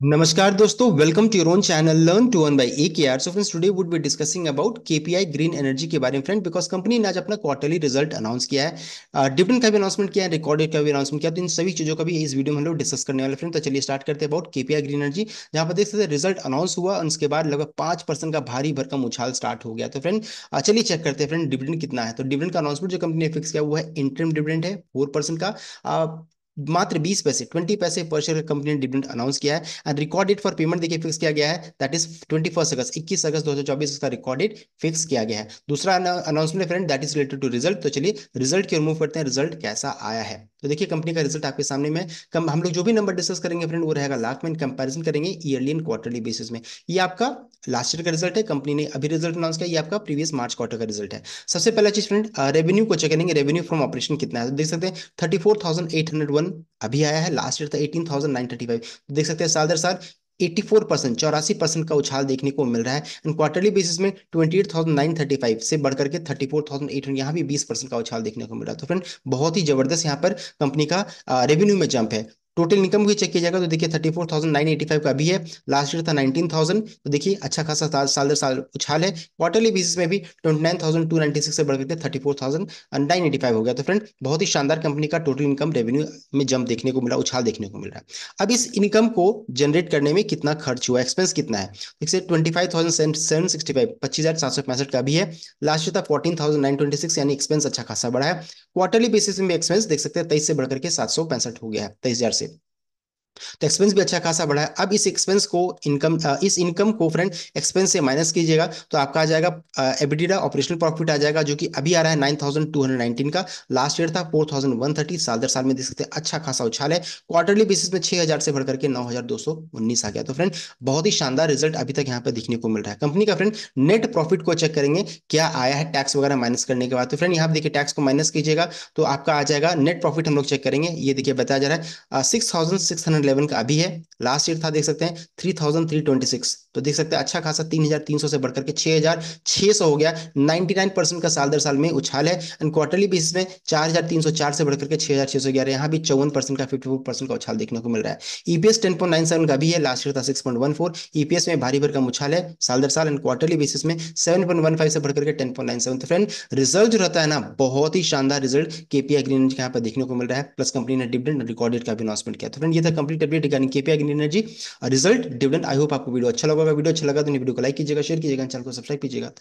Namaskar dosto, welcome to your channel learn to one Earn by AKR. So friends today would be discussing about KPI green energy के बारे में friend because company ने आज अपना quarterly result announce किया है dividend uh, का भी अनाउंसमेंट किया है रिकॉर्डेड का भी अनाउंसमेंट किया तो इन सभी चीजों का भी इस वीडियो में हम लोग डिस्कस करने वाले फ्रेंड तो चलिए स्टार्ट करते हैं अबाउट केपीआई ग्रीन एनर्जी जहां पर देख सकते हैं रिजल्ट अनाउंस हुआ उसके बाद लगभग पांच परसेंट का भारी भरकम उछाल स्टार्ट हो गया तो फ्रेंड uh, चलिए चेक करते हैं फ्रेंड डिविडेंड कितना है तो डिविडेंड का अनाउंसमेंट जो कंपनी ने फिक्स किया हुआ है इंटरम डिविडेंड है फोर का uh, मात्र बीस पैसे ट्वेंटी पैसे पर शेयर कंपनी ने डिविडेंड अनाउंस किया है एंड रिकॉर्डेड फॉर पेमेंट देखिए फिक्स किया गया है दैट इज ट्वेंटी फर्स्ट अगस्त इक्कीस अगस्त दो हजार रिकॉर्डेड फिक्स किया गया है दूसरा announcement friend that is related to result तो चलिए रिजल्ट की मूव करते हैं रिजल्ट कैसा आया है तो देखिए कंपनी का रिजल्ट आपके सामने में कम हम लोग जो भी नंबर डिस्कस करेंगे फ्रेंड वो रहेगा लाख में कंपैरिजन करेंगे ईयरली एंड क्वार्टरली बेसिस में ये आपका लास्ट ईयर का रिजल्ट है कंपनी ने अभी रिजल्ट अनाउंस किया ये आपका प्रीवियस मार्च क्वार्टर का रिजल्ट है सबसे पहला चीज फ्रेंड रेवेन्यू को चेक करेंगे रेवेन्यू फ्रॉम ऑपरेशन कितना है तो देख सकते हैं थर्टी इनकम अभी आया है लास्ट ईयर था eighteen thousand nine thirty five तो देख सकते हैं साल दर साल एट्टी फोर परसेंट चौरासी परसेंट का उछाल देखने को मिल रहा है एंड क्वार्टरली बेसिस में twenty eight thousand nine thirty five से बढ़कर के thirty four thousand eight hundred यहाँ भी बीस परसेंट का उछाल देखने को मिल रहा है तो फ्रेंड बहुत ही जबरदस्त यहाँ पर कंपनी का रेवेन्यू में जंप है टोटल इनकम भी चेक किया जाएगा तो देखिए thirty four thousand nine eighty five का भी है लास्ट ईयर था नाइनटीन थाउजेंड तो देखिए अच्छा खासा साल साल दर साल उछाल है क्वार्टरली बेसिस में भी twenty nine thousand two ninety six से बढ़कर thirty four thousand nine eighty five हो गया तो फ्रेंड बहुत ही शानदार कंपनी का टोटल इनकम रेवेन्यू में जम देखने को मिला उछाल देखने को मिल रहा है अब इस इनकम को जनरेट करने में कितना खर्च हुआ एक्सपेंस कितना है देखिए twenty five thousand seven sixty five पच्चीस हजार सात सौ पैंसठ का भी है लास्ट ईयर था fourteen thousand nine twenty six यानी एक्सपेंस अच्छा खासा बढ़ा है क्वार्टरली बेसिस में एक्सपेंस देख सकते हैं तेईस से बढ़कर के सात सौ पैंसठ हो गया है तेईस हजार से तो एक्सपेंस भी अच्छा खासा बढ़ा है अब इस एक्सपेंस को इनकम इस इनकम को फ्रेंड एक्सपेंस से माइनस कीजिएगा तो आपका आ जाएगा एबिडिडा ऑपरेशनल प्रॉफिट आ जाएगा जो कि अभी आ रहा है 9,219 का लास्ट ईयर था 4,130 साल दर साल में देख सकते हैं अच्छा खासा उछाल है क्वार्टरली बेसिस में 6,000 से बढ़कर के नौ आ गया तो फ्रेंड बहुत ही शानदार रिजल्ट अभी तक यहाँ पर देखने को मिल रहा है कंपनी का फ्रेंड नेट प्रॉफिट को चेक करेंगे क्या आया है टैक्स वगैरह माइनस करने के बाद तो फ्रेंड यहाँ देखिए टैक्स को माइनस कीजिएगा तो आपका आ जाएगा नेट प्रॉफिट हम लोग चेक करेंगे ये देखिए बताया जा रहा है सिक्स इलेवन का अभी है लास्ट ईयर था देख सकते हैं three thousand three twenty six तो देख सकते हैं अच्छा खासा तीन हजार तीन सौ से बढ़कर के छह हजार छह सौ हो गया नाइन्टी नाइन परसेंट का साल दर साल में उछाल है एंड क्वार्टरली बेसिस में चार हजार तीन सौ चार से बढ़कर के छह हजार छह सौ ग्यारह यहाँ भी चौवन परसेंट का फिफ्टी फोर परसेंट का उछाल देखने को मिल रहा है EPS ten point nine seven का भी है लास्ट ईयर था six point one four EPS में भारी भरकम उछाल है साल दर साल एंड क्वार्टरली बेसिस में सेवन पॉइंट वन फाइव से बढ़कर के टेन पॉइंट नाइन सेवन तो फ्रेंड रिजल्ट जो रहता है ना बहुत ही शानदार रिजल्ट केपीआई ग्रीन के यहाँ पर देखने को मिल रहा है प्लस कंपनी ने डिविडेंड रिकॉर्डेड का भी अनाउंसमेंट किया तो फ्रेंड ये था कंपनी कंप्लीट कर दिया energy result dividend I hope आपको वीडियो अच्छा लगा वीडियो अच्छा लगा तो वीडियो को लाइक कीजिएगा शेयर कीजिएगा चैनल को सब्सक्राइब कीजिएगा